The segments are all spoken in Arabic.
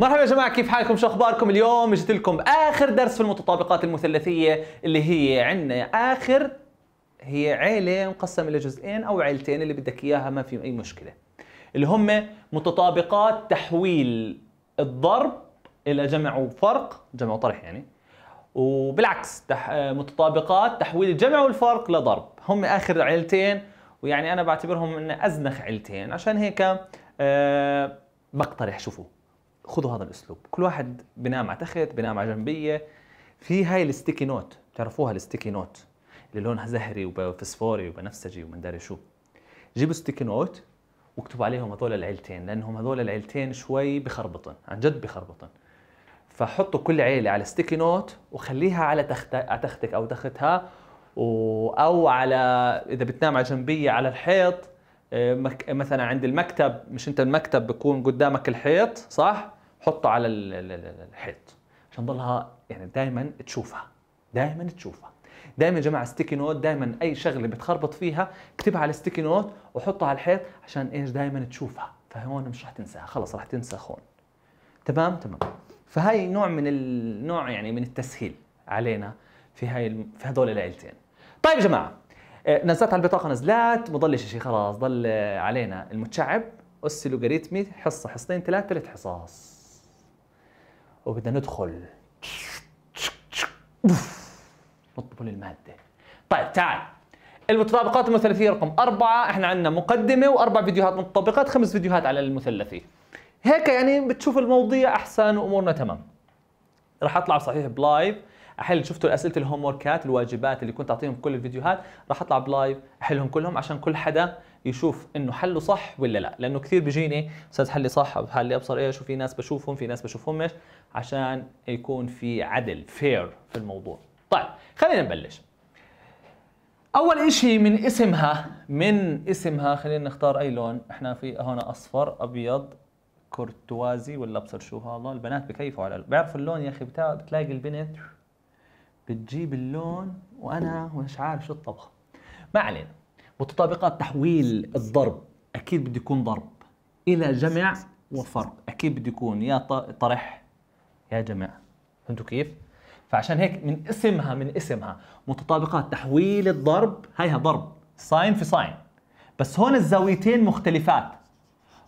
مرحبا يا جماعه كيف حالكم شو اخباركم اليوم جبت لكم اخر درس في المتطابقات المثلثيه اللي هي عندنا اخر هي عيله مقسمه لجزئين او عيلتين اللي بدك اياها ما في اي مشكله اللي هم متطابقات تحويل الضرب الى جمع وفرق جمع وطرح يعني وبالعكس تح... متطابقات تحويل الجمع والفرق لضرب هم اخر عيلتين ويعني انا بعتبرهم أن ازنخ عيلتين عشان هيك أه بقترح شوفوا خذوا هذا الاسلوب كل واحد بنام على تخت بنام على جنبيه في هاي الستيكي نوت بتعرفوها الستيكي نوت اللي لونها زهري وفسفوري وبنفسجي وما داري شو جيبوا ستيكي نوت واكتبوا عليهم هذول العيلتين لانهم هذول العيلتين شوي بخربطن عن جد بخربطن فحطوا كل عيله على ستيكي نوت وخليها على على تختك او تختها و... او على اذا بتنام على جنبيه على الحيط آه، مثلا عند المكتب مش انت المكتب بكون قدامك الحيط صح حطه على الحيط عشان تضلها يعني دائما تشوفها دائما تشوفها دائما جماعه ستيكي نوت دائما اي شغله بتخربط فيها اكتبها على ستيكي نوت وحطها على الحيط عشان ايش دائما تشوفها فهون مش رح تنساها خلص رح تنسى هون تمام تمام فهي نوع من النوع يعني من التسهيل علينا في هاي في هذول العيلتين طيب يا جماعه آه، نزلت على البطاقه نزلات ما ضلش شيء خلاص ضل علينا المتشعب اس لوغاريتمي حصه حصتين ثلاث ثلاث حصص وبدنا ندخل نطبل الماده طيب تعال المتطابقات المثلثيه رقم أربعة احنا عندنا مقدمه واربع فيديوهات متطابقات خمس فيديوهات على المثلثيه هيك يعني بتشوف المواضيع احسن وامورنا تمام راح اطلع صحيح بلايف احل شفتوا اسئله الهوم وركات الواجبات اللي كنت اعطيهم كل الفيديوهات راح اطلع بلايف احلهم كلهم عشان كل حدا يشوف انه حله صح ولا لا لانه كثير بيجيني استاذ حلي صح حلي ابصر ايش وفي ناس بشوفهم في ناس بشوفهمش عشان يكون في عدل فير في الموضوع طيب خلينا نبلش اول اشي من اسمها من اسمها خلينا نختار اي لون احنا في هون اصفر ابيض كرتوازي ولا ابصر شو هذا البنات بكيفوا على بيعرفوا اللون يا اخي بتلاقي البنت بتجيب اللون وانا مش عارف شو الطبخه ما علينا متطابقات تحويل الضرب اكيد بده يكون ضرب الى جمع وفرق اكيد بده يكون يا طرح يا جمع فهمتوا كيف فعشان هيك من اسمها من اسمها متطابقات تحويل الضرب هيها ضرب ساين في ساين بس هون الزاويتين مختلفات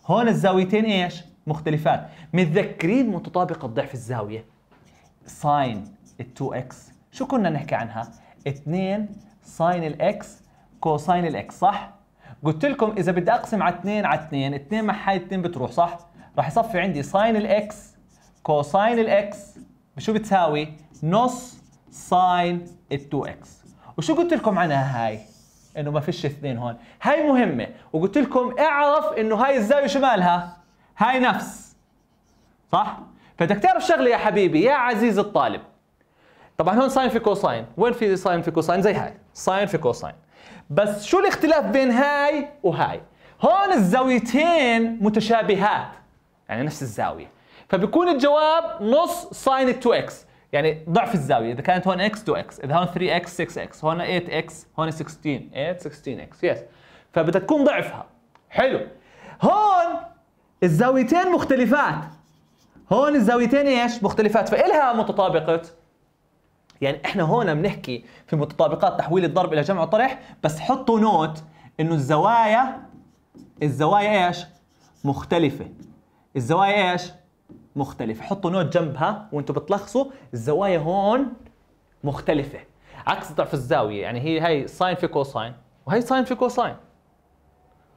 هون الزاويتين ايش مختلفات متذكرين متطابقه ضعف الزاويه ساين ال 2 اكس شو كنا نحكي عنها 2 ساين الاكس كوساين الاكس صح؟ قلت لكم اذا بدي اقسم على 2 على 2 2 مع محاي 2 بتروح صح؟ راح يصفي عندي ساين الاكس كوساين الاكس شو بتساوي؟ نص ساين ال 2 اكس وشو قلت لكم عنها هاي؟ انه ما فيش اثنين هون هاي مهمه وقلت لكم اعرف انه هاي الزاويه شو مالها هاي نفس صح فبدك تعرف شغله يا حبيبي يا عزيز الطالب طبعا هون ساين في كوساين وين في ساين في كوساين زي هاي ساين في كوساين بس شو الاختلاف بين هاي وهاي هون الزاويتين متشابهات يعني نفس الزاوية فبيكون الجواب نص ساين 2 x يعني ضعف الزاوية إذا كانت هون x 2x إذا هون 3x 6x هون 8x هون 16 8 16x يس فبدها تكون ضعفها حلو هون الزاويتين مختلفات هون الزاويتين ايش مختلفات فإلها متطابقة يعني احنا هون بنحكي في متطابقات تحويل الضرب الى جمع وطرح بس حطوا نوت انه الزوايا الزوايا ايش مختلفه الزوايا ايش مختلفه حطوا نوت جنبها وانتم بتلخصوا الزوايا هون مختلفه عكس ضعف الزاويه يعني هي هي ساين في كوساين وهي ساين في كوساين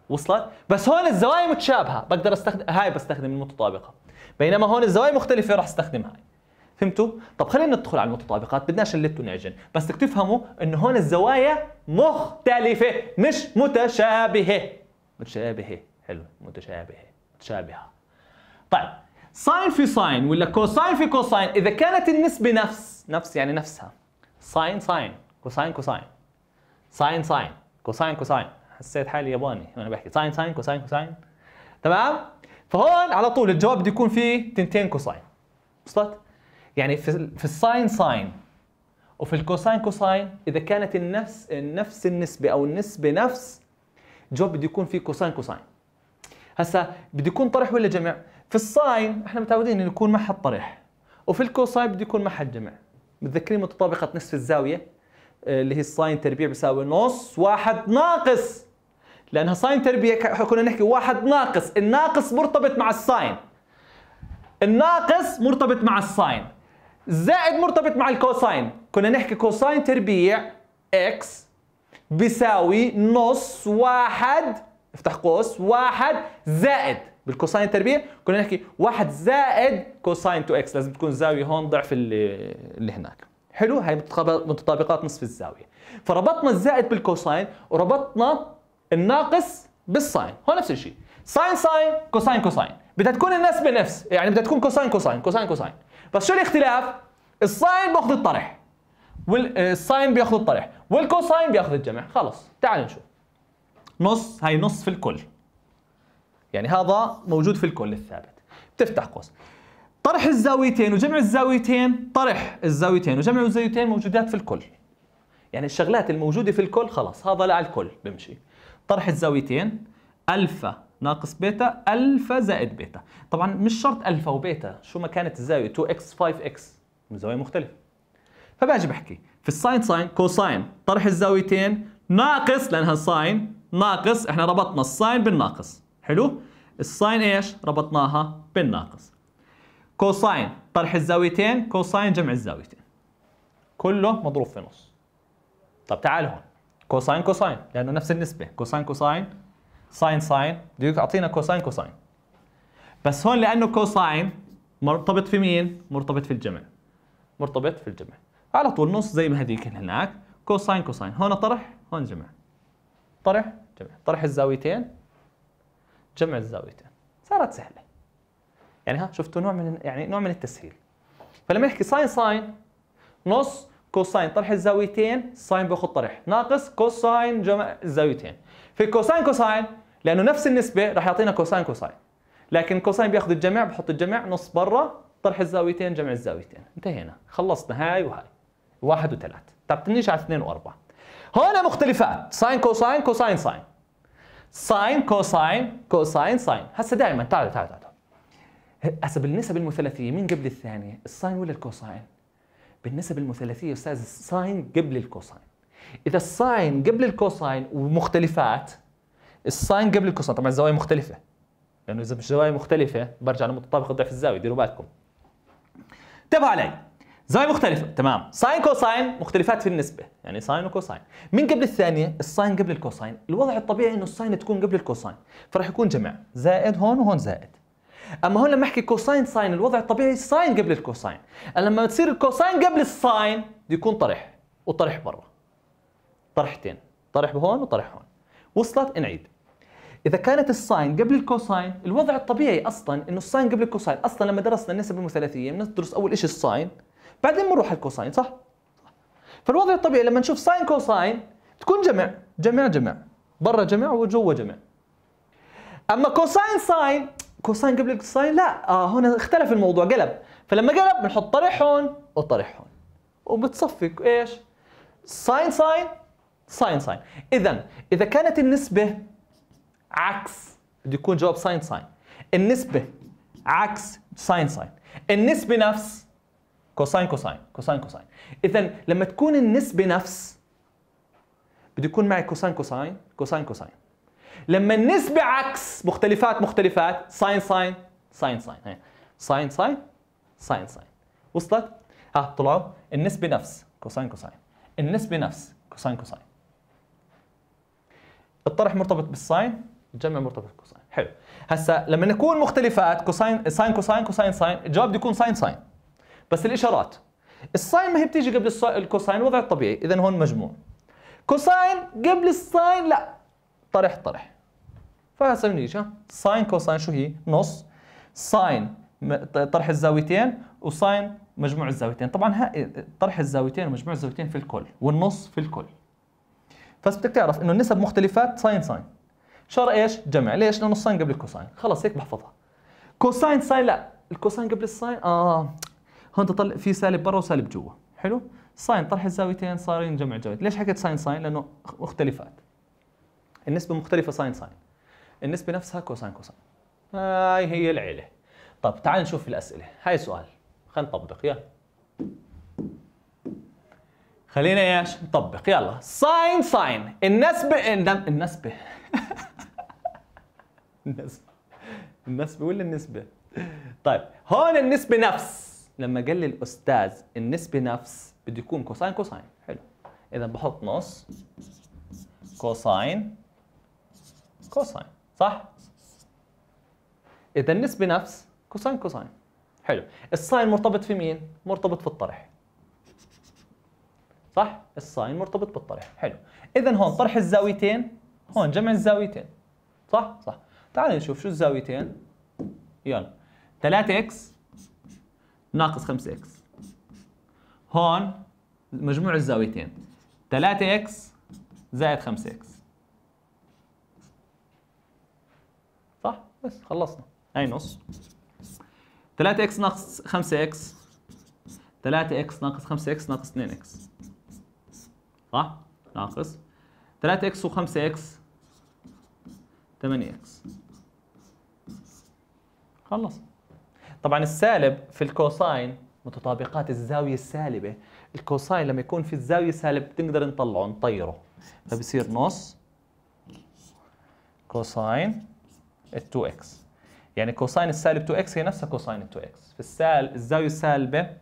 وصلت بس هون الزوايا متشابهه بقدر استخدم هاي بستخدم المتطابقه بينما هون الزوايا مختلفه راح استخدم هاي فهمتوا؟ طب خلينا ندخل على المتطابقات بدناش نلت ونعجن بس بدك تفهموا انه هون الزوايا مختلفة مش متشابهة متشابهة حلو متشابهة متشابهة طيب ساين في ساين ولا كوساين في كوساين اذا كانت النسبة نفس نفس يعني نفسها ساين ساين كوساين كوساين ساين ساين كوساين كوساين حسيت حالي ياباني وانا بحكي ساين ساين كوساين كوساين تمام؟ فهون على طول الجواب بده يكون فيه تنتين كوساين وصلت؟ يعني في في الساين ساين وفي الكوساين كوساين اذا كانت النفس نفس النسبه او النسبه نفس جواب بده يكون في كوساين كوساين هسا بده يكون طرح ولا جمع في الساين احنا متعودين انه يكون محل طرح وفي الكوساين بده يكون محل جمع متذكرين متطابقه نصف الزاويه آه، اللي هي الساين تربيع بيساوي نص واحد ناقص لانها ساين تربيع كنا نحكي واحد ناقص الناقص مرتبط مع الساين الناقص مرتبط مع الساين زائد مرتبط مع الكوساين كنا نحكي كوساين تربيع اكس بيساوي نص واحد افتح قوس واحد زائد بالكوساين تربيع كنا نحكي واحد زائد كوساين تو اكس لازم تكون زاوية هون ضعف اللي, اللي هناك حلو هاي متطابقات نصف الزاوية فربطنا الزائد بالكوساين وربطنا الناقص بالساين هون نفس الشيء ساين ساين كوساين كوساين بدها تكون النسبة نفس يعني بدها تكون كوساين كوساين كوساين كوساين بس طيب، شو الاختلاف الساين باخذ الطرح والساين آه، بياخذ الطرح والكوساين بياخذ الجمع خلص تعال نشوف نص هاي نص في الكل يعني هذا موجود في الكل الثابت بتفتح قوس طرح الزاويتين وجمع الزاويتين طرح الزاويتين وجمع الزاويتين موجودات في الكل يعني الشغلات الموجوده في الكل خلص هذا على الكل بمشي طرح الزاويتين الفا ناقص بيتا الفا زائد بيتا طبعا مش شرط الفا وبيتا شو ما كانت الزاويه 2x 5x من زوايا مختلفه فباجي بحكي في الساين ساين كوساين طرح الزاويتين ناقص لانها ساين ناقص احنا ربطنا الساين بالناقص حلو الساين ايش ربطناها بالناقص كوساين طرح الزاويتين كوساين جمع الزاويتين كله مضروب في نص طب تعال هون كوساين كوساين لانه نفس النسبه كوساين كوساين ساين ساين بده يعطينا كوساين كوساين بس هون لانه كوساين مرتبط في مين؟ مرتبط في الجمع مرتبط في الجمع على طول نص زي ما هذيك هناك كوساين كوساين هون طرح هون جمع طرح جمع طرح الزاويتين جمع الزاويتين صارت سهله يعني ها شفتوا نوع من يعني نوع من التسهيل فلما نحكي ساين ساين نص كوساين طرح الزاويتين ساين باخذ طرح ناقص كوساين جمع الزاويتين في كوساين كوساين لانه نفس النسبه راح يعطينا كوساين كوساين لكن كوساين بياخذ الجمع بحط الجمع نص برا طرح الزاويتين جمع الزاويتين انتهينا خلصنا هاي وهاي واحد وثلاث تنيش على اثنين واربعة هون مختلفات ساين كوساين كوساين ساين ساين كوساين كوساين ساين هسه دائما تعال تعال تعال هسه بالنسب المثلثيه مين قبل الثانيه الساين ولا الكوساين بالنسب المثلثيه استاذ الساين قبل الكوساين اذا الساين قبل الكوساين ومختلفات الساين قبل الكوساين طبعا الزوايا مختلفه لانه اذا مش زوايا مختلفه برجع لمتطابق ضعف الزاويه ديروا بالكم انتبهوا علي زاوية مختلفة تمام ساين كوساين مختلفات في النسبة يعني ساين وكوساين من قبل الثانية الساين قبل الكوساين الوضع الطبيعي انه الساين تكون قبل الكوساين فراح يكون جمع زائد هون وهون زائد اما هون لما احكي كوساين ساين الوضع الطبيعي ساين قبل الكوساين لما تصير الكوساين قبل الساين بده يكون طرح وطرح برا طرحتين طرح هون وطرح هون وصلت نعيد اذا كانت الساين قبل الكوساين الوضع الطبيعي اصلا انه الساين قبل الكوساين اصلا لما درسنا النسب المثلثيه بندرس اول شيء الساين بعدين بنروح على الكوساين صح فالوضع الطبيعي لما نشوف ساين كوساين تكون جمع جمع جمع برا جمع وجوا جمع اما كوساين ساين كوساين قبل الكوساين لا آه هنا اختلف الموضوع قلب فلما قلب بنحط طرح هون وطرح هون وبتصفي ايش ساين ساين ساين ساين اذا اذا كانت النسبه عكس بده يكون جواب ساين ساين النسبة عكس ساين ساين النسبة نفس كوساين كوساين كوساين كوساين إذا لما تكون النسبة نفس بده يكون معي كوساين كوساين كوساين كوساين لما النسبة عكس مختلفات مختلفات ساين ساين ساين ساين ساين ساين ساين ساين وصلت؟ ها طلعوا النسبة نفس كوساين كوساين النسبة نفس كوساين كوساين الطرح مرتبط بالساين الجمع مرتبط كوساين حلو هسا لما نكون مختلفات كوساين ساين كوساين كوساين ساين الجواب بده يكون ساين ساين بس الاشارات الساين ما هي بتيجي قبل الكوساين وضع الطبيعي اذا هون مجموع كوساين قبل الساين لا طرح طرح فهسه بنيجي ساين كوساين شو هي نص ساين طرح الزاويتين وساين مجموع الزاويتين طبعا طرح الزاويتين ومجموع الزاويتين في الكل والنص في الكل بس بدك تعرف انه النسب مختلفات ساين ساين شر ايش؟ جمع، ليش؟ لانه الساين قبل الكوساين، خلص هيك بحفظها. كوساين ساين لا، الكوساين قبل الساين اه هون تطلع في سالب برا وسالب جوا، حلو؟ ساين طرح الزاويتين صارين جمع جويت، ليش حكيت ساين ساين؟ لانه مختلفات. النسبة مختلفة ساين ساين. النسبة نفسها كوساين كوساين. هاي هي العيلة. طب تعال نشوف الأسئلة، هاي سؤال، خلينا نطبق يلا. خلينا ايش؟ نطبق يلا ساين ساين النسبة النسبة النسبة الناس بيقول النسبة طيب هون النسبة نفس لما قال لي الأستاذ النسبة نفس بده يكون كوساين كوساين حلو إذا بحط نص كوساين كوساين صح؟ إذا النسبة نفس كوساين كوساين حلو الساين مرتبط في مين؟ مرتبط في الطرح صح؟ الساين مرتبط بالطرح حلو إذا هون طرح الزاويتين هون جمع الزاويتين صح؟ صح تعال نشوف شو الزاويتين يلا 3x ناقص 5x هون مجموع الزاويتين 3x زائد 5x صح بس خلصنا هي نص 3x ناقص 5x 3x ناقص 5x ناقص 2x صح ناقص 3x و5x 8x خلص طبعا السالب في الكوساين متطابقات الزاوية السالبة الكوساين لما يكون في الزاوية سالب بنقدر نطلعه نطيره فبصير نص كوساين 2x يعني كوساين السالب 2x هي نفسها كوساين 2x في السال الزاوية السالبة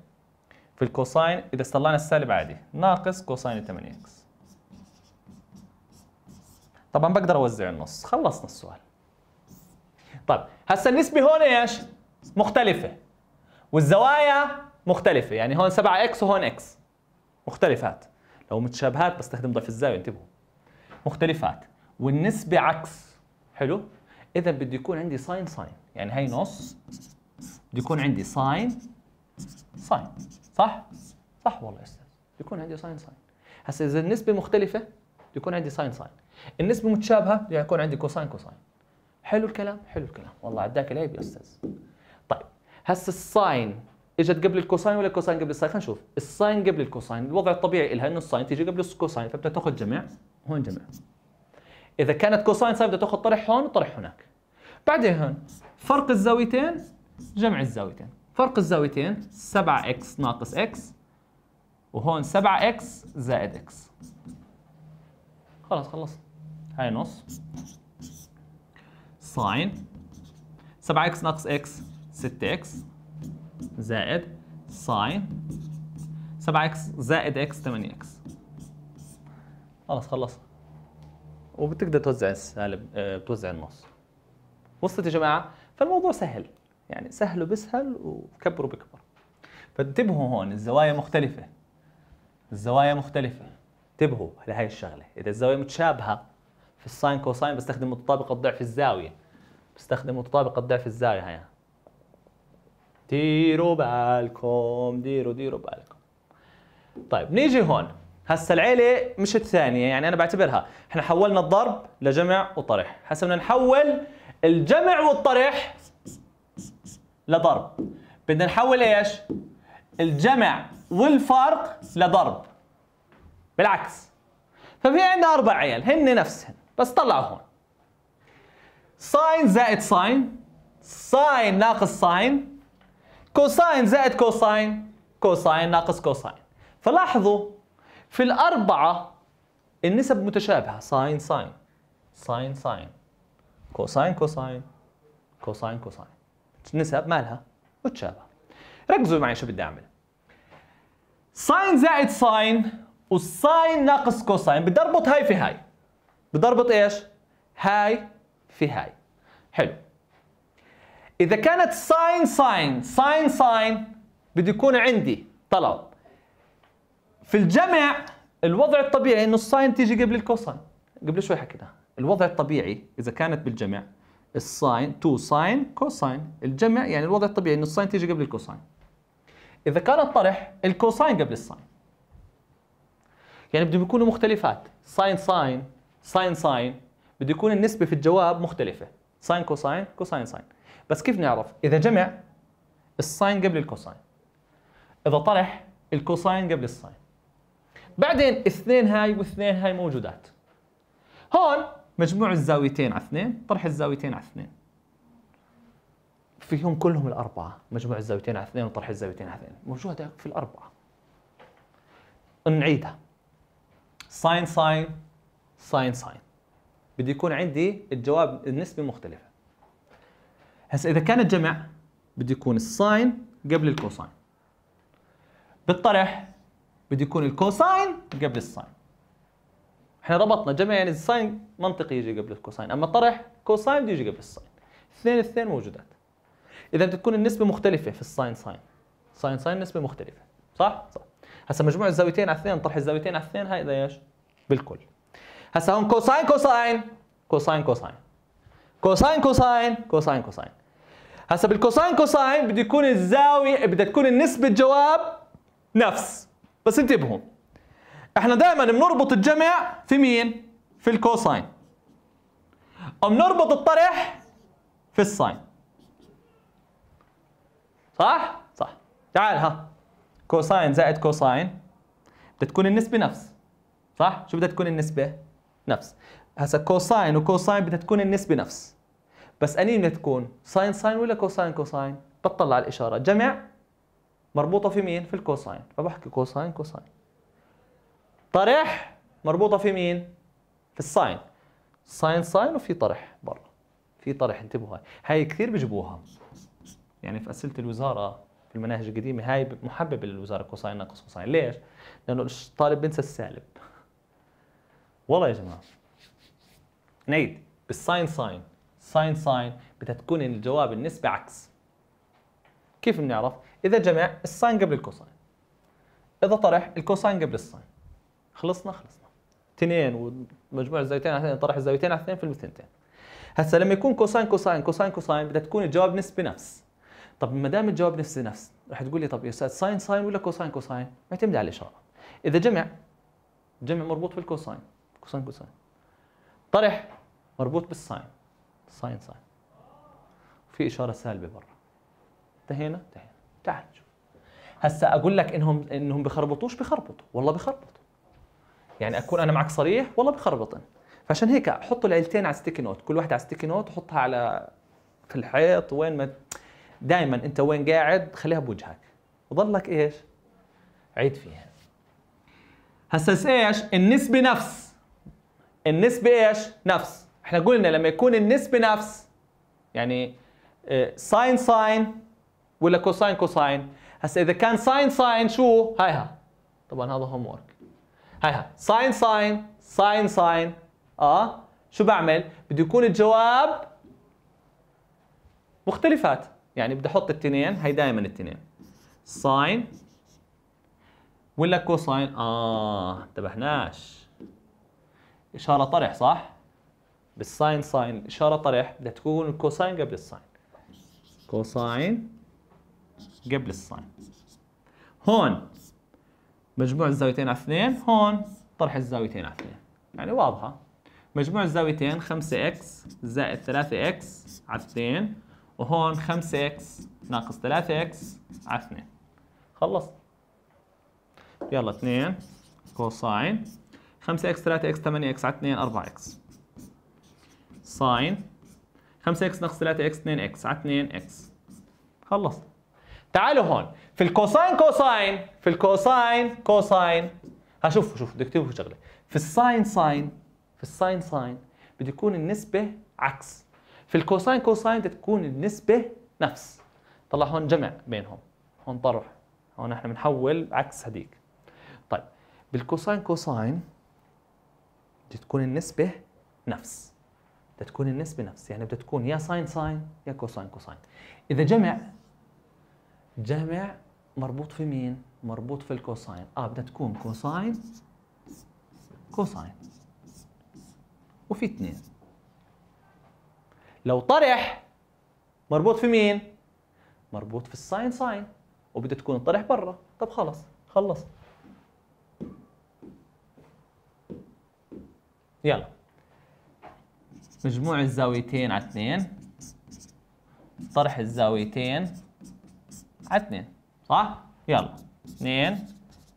في الكوساين إذا طلعنا السالب عادي ناقص كوساين 8x طبعا بقدر أوزع النص خلصنا السؤال طيب هسا النسبه هون ايش مختلفه والزوايا مختلفه يعني هون 7 اكس وهون اكس مختلفات لو متشابهات بستخدم ضعف الزاويه انتبهوا مختلفات والنسبه عكس حلو اذا بده يكون عندي ساين ساين يعني هي نص بده يكون عندي ساين ساين صح صح والله يا استاذ يكون عندي ساين ساين هسا اذا النسبه مختلفه بده يكون عندي ساين ساين النسبه متشابهه بده يكون عندي كوساين كوساين حلو الكلام حلو الكلام والله عداك العيب يا استاذ طيب هسه الساين اجت قبل الكوساين ولا الكوساين قبل الساين خلينا نشوف الساين قبل الكوساين الوضع الطبيعي لها انه الساين تيجي قبل الكوساين فبدها تاخذ جمع هون جمع اذا كانت كوساين ساين بدها تاخذ طرح هون وطرح هناك بعدين هون فرق الزاويتين جمع الزاويتين فرق الزاويتين 7x ناقص x وهون 7x زائد x خلاص خلص هاي نص ساين 7x ناقص x 6x زائد ساين 7x زائد x 8x خلص خلص وبتقدر توزع السالب آه، بتوزع النص وصلت يا جماعه فالموضوع سهل يعني سهل وبسهل وكبر وبكبر فانتبهوا هون الزوايا مختلفه الزوايا مختلفه انتبهوا لهي الشغله اذا الزاويه متشابهه في الساين كوساين بستخدم متطابقه ضعف الزاويه بستخدم متطابقة الضعف الزاوية هيا ديروا بالكم ديروا ديروا بالكم طيب نيجي هون هسه العيلة مش الثانية يعني أنا بعتبرها احنا حولنا الضرب لجمع وطرح هسه بدنا نحول الجمع والطرح لضرب بدنا نحول ايش؟ الجمع والفرق لضرب بالعكس ففي عندنا أربع عيال هن نفسهن بس طلعوا هون ساين زائد ساين ساين ناقص ساين كوساين زائد كوساين كوساين ناقص كوساين فلاحظوا في الأربعة النسب متشابهة ساين ساين ساين ساين كوساين كوساين كوساين كوساين النسب مالها متشابهة ركزوا معي شو بدي أعمل ساين زائد ساين والساين ناقص كوساين بدي أربط هاي في هاي بدي أربط إيش هاي في هاي حلو إذا كانت ساين ساين ساين ساين بده يكون عندي طلب في الجمع الوضع الطبيعي انه الساين تيجي قبل الكوساين قبل شوي حكيناها الوضع الطبيعي اذا كانت بالجمع الساين تو ساين كوساين الجمع يعني الوضع الطبيعي انه الساين تيجي قبل الكوساين اذا كان الطرح الكوساين قبل الساين يعني بدهم يكونوا مختلفات ساين ساين ساين ساين بده يكون النسبه في الجواب مختلفه ساين كوساين كوساين ساين بس كيف نعرف اذا جمع الساين قبل الكوساين اذا طرح الكوساين قبل الساين بعدين اثنين هاي واثنين هاي موجودات هون مجموع الزاويتين على اثنين طرح الزاويتين على اثنين فيهم كلهم الأربعة مجموع الزاويتين على اثنين وطرح الزاويتين على اثنين موجودة في الأربعة نعيدها ساين ساين ساين ساين بده يكون عندي الجواب النسبه مختلفه هسا اذا كان الجمع بده يكون الساين قبل الكوساين بالطرح بده يكون الكوساين قبل الساين احنا ربطنا جمع يعني الساين منطقي يجي قبل الكوساين اما الطرح كوساين بده يجي قبل الساين اثنين اثنين موجودات اذا بده تكون النسبه مختلفه في الساين ساين ساين ساين نسبه مختلفه صح صح هسا مجموع الزاويتين على اثنين طرح الزاويتين على اثنين هاي ايش بالكل هسا هون كوساين كوساين كوساين كوساين كوساين كوساين كوساين كوساين هسا بالكوساين كوساين بده يكون الزاويه بدها تكون النسبه الجواب نفس بس انتبهوا احنا دائما بنربط الجمع في مين؟ في الكوساين وبنربط الطرح في الساين صح؟ صح تعال ها كوساين زائد كوساين بدها تكون النسبة نفس صح؟ شو بدها تكون النسبة؟ نفس هسا كوساين وكوساين بدها تكون النسبه نفس بس اني بدها تكون ساين ساين ولا كوساين كوساين بطلع على الاشاره جمع مربوطه في مين في الكوساين فبحكي كوساين كوساين طرح مربوطه في مين في الساين ساين ساين وفي طرح برا في طرح انتبهوا هاي هاي كثير بجيبوها يعني في اسئله الوزاره في المناهج القديمه هاي محببه للوزاره كوساين ناقص كوساين ليش لانه الطالب بينسى السالب والله يا جماعه نيد بالساين ساين ساين ساين بدها تكون الجواب النسبه عكس كيف بنعرف اذا جمع الساين قبل الكوساين اذا طرح الكوساين قبل الساين خلصنا خلصنا اثنين ومجموع الزاويتين على اثنين طرح الزاويتين على اثنين في الثنتين هسا لما يكون كوساين كوساين كوساين كوساين بدها تكون الجواب نسبه نفس طب ما دام الجواب نفس نفس رح تقول لي طب يا استاذ ساين ساين ولا كوساين كوساين معتمد على الاشاره اذا جمع جمع مربوط بالكوساين كوساين كوساين طرح مربوط بالساين ساين ساين في اشاره سالبه برا انتهينا انتهينا تعال شوف هسا اقول لك انهم انهم بخربطوش بخربطوا والله بخربطوا يعني اكون انا معك صريح والله بخربطن فعشان هيك حطوا العيلتين على ستيكي نوت كل واحده على ستيكي نوت وحطها على في الحيط وين ما دائما انت وين قاعد خليها بوجهك وضلك ايش عيد فيها هسا ايش النسبه نفس النسبة ايش؟ نفس احنا قلنا لما يكون النسبة نفس يعني آه، ساين ساين ولا كوساين كوساين هسا اذا كان ساين ساين شو؟ ها طبعا هذا هوم هاي ها ساين ساين ساين ساين اه شو بعمل؟ بده يكون الجواب مختلفات يعني بدي احط التنين هي دائما التنين ساين ولا كوساين اه انتبهناش إشارة طرح صح؟ بالساين ساين إشارة طرح بدها تكون الكوساين قبل الساين كوساين قبل الساين هون مجموع الزاويتين على اثنين هون طرح الزاويتين على اثنين يعني واضحة مجموع الزاويتين 5x زائد 3x على اثنين وهون 5x ناقص 3x على اثنين خلصت يلا 2 كوساين 5x 3x 8x على 2 4x ساين 5x ناقص 3x 2x على 2x خلص تعالوا هون في الكوساين كوساين في الكوساين كوساين هشوف شوف بدي اكتبوا شغله في الساين ساين في الساين ساين بده يكون النسبه عكس في الكوساين كوساين بدها تكون النسبه نفس طلع هون جمع بينهم هون طرح هون احنا بنحول عكس هديك طيب بالكوساين كوساين تكون النسبة نفس بدها تكون النسبة نفس يعني بدها تكون يا ساين ساين يا كوساين كوساين إذا جمع جمع مربوط في مين؟ مربوط في الكوساين اه بدها تكون كوساين كوساين وفي اثنين لو طرح مربوط في مين؟ مربوط في الساين ساين وبدها تكون الطرح برا طب خلص خلص يلا مجموع الزاويتين على 2 طرح الزاويتين على 2 صح؟ يلا 2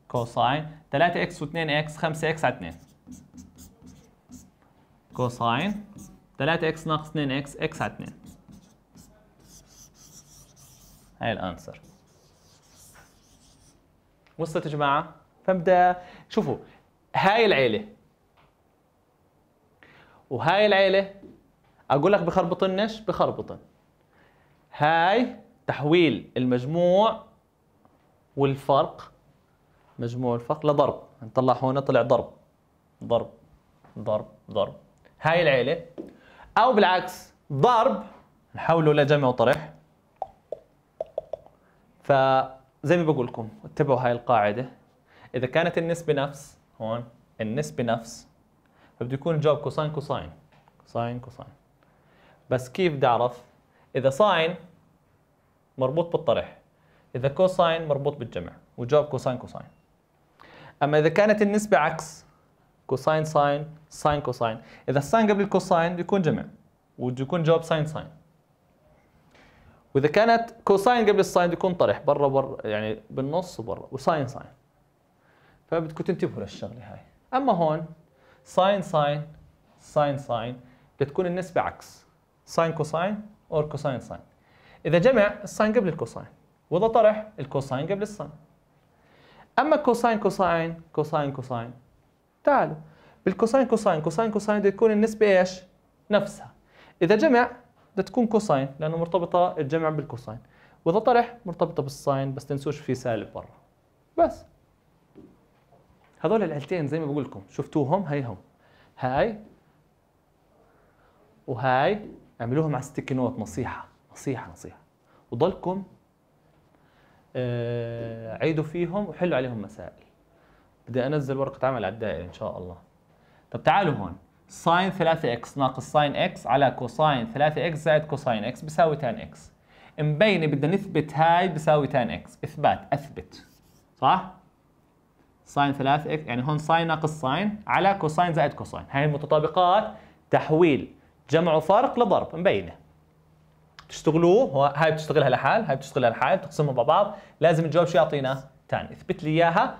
كوساين 3x و2x 5x على 2 كوساين 3x ناقص 2x x على 2 هاي الانسر وصلت يا جماعه؟ فبدا شوفوا هاي العيله وهاي العيله اقول لك بخربطنش بخربطن هاي تحويل المجموع والفرق مجموع الفرق لضرب نطلع هون طلع ضرب ضرب ضرب ضرب هاي العيله او بالعكس ضرب نحوله لجمع وطرح فزي ما بقول لكم اتبعوا هاي القاعده اذا كانت النسبه نفس هون النسبه نفس فبده يكون الجواب كوساين كوساين كوساين كوساين بس كيف بدي اعرف اذا ساين مربوط بالطرح اذا كوساين مربوط بالجمع وجواب كوساين كوساين اما اذا كانت النسبه عكس كوساين ساين ساين كوساين اذا الساين قبل الكوساين بده يكون جمع وبده يكون جواب ساين ساين واذا كانت كوساين قبل الساين بيكون طرح برا برا يعني بالنص وبرا وساين ساين فبدكم تنتبهوا للشغله هاي اما هون ساين ساين ساين ساين بتكون النسبة عكس ساين كوساين أور كوساين ساين إذا جمع الساين قبل الكوساين وإذا طرح الكوساين قبل الساين أما كوساين كوساين كوساين كوساين تعالوا بالكوساين كوساين كوساين كوساين بدها تكون النسبة إيش؟ نفسها إذا جمع بدها تكون كوساين لأنه مرتبطة الجمع بالكوساين وإذا طرح مرتبطة بالساين بس تنسوش في سالب برا بس هذول العيلتين زي ما بقول لكم شفتوهم هيهم هاي وهاي اعملوهم على ستيكي نوت نصيحه نصيحه نصيحه وضلكم آه عيدوا فيهم وحلوا عليهم مسائل بدي انزل ورقه عمل على الدائره ان شاء الله طب تعالوا هون ساين 3 اكس ناقص ساين اكس على كوساين 3 اكس زائد كوساين اكس بيساوي تان اكس مبينه بدنا نثبت هاي بيساوي تان اكس اثبات اثبت صح ساين 3 اكس يعني هون ساين ناقص ساين على كوساين زائد كوساين هاي المتطابقات تحويل جمع وفرق لضرب مبينه تشتغلوه هاي بتشتغلها لحال هاي بتشتغلها لحال بتقسمهم ببعض بعض لازم الجواب شو يعطينا ثاني اثبت لي اياها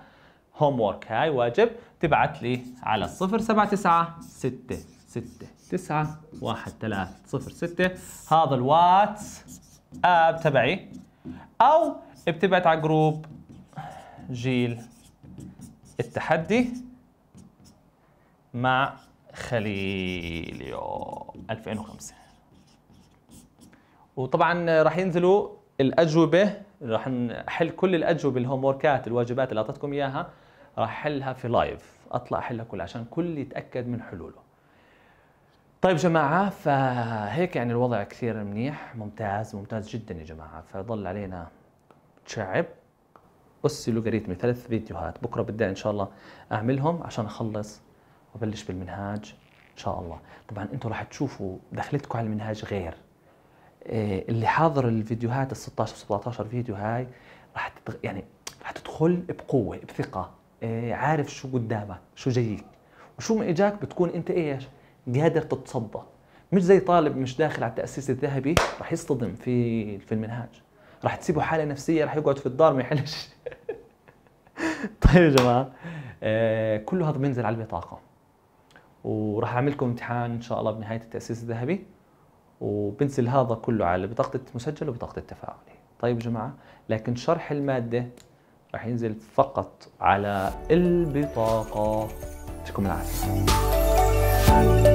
هوم وورك هاي واجب تبعت لي على 0796691306 6 6 9 1 3 0 6 هذا الواتس اب تبعي او بتبعت على جروب جيل التحدي مع خليليو 2005 وطبعا راح ينزلوا الاجوبه راح نحل كل الاجوبه الهوم وركات الواجبات اللي اعطيتكم اياها راح احلها في لايف اطلع احلها كلها عشان كل يتاكد من حلوله طيب جماعة فهيك يعني الوضع كثير منيح ممتاز ممتاز جدا يا جماعة فضل علينا تشعب اس لوغاريتمي ثلاث فيديوهات بكره بدي ان شاء الله اعملهم عشان اخلص وابلش بالمنهاج ان شاء الله طبعا انتم رح تشوفوا دخلتكم على المنهاج غير إيه، اللي حاضر الفيديوهات ال 16 17 فيديو هاي رح تتغ... يعني رح تدخل بقوه بثقه إيه، عارف شو قدامك شو جايك وشو ما اجاك بتكون انت ايش قادر تتصدى مش زي طالب مش داخل على التاسيس الذهبي رح يصطدم في في المنهاج رح تسيبه حاله نفسيه رح يقعد في الدار ما يحلش طيب يا جماعه آه كل هذا بينزل على البطاقه وراح اعمل لكم امتحان ان شاء الله بنهايه التاسيس الذهبي وبنزل هذا كله على بطاقه المسجل وبطاقه التفاعلي طيب يا جماعه لكن شرح الماده راح ينزل فقط على البطاقه يعطيكم العافيه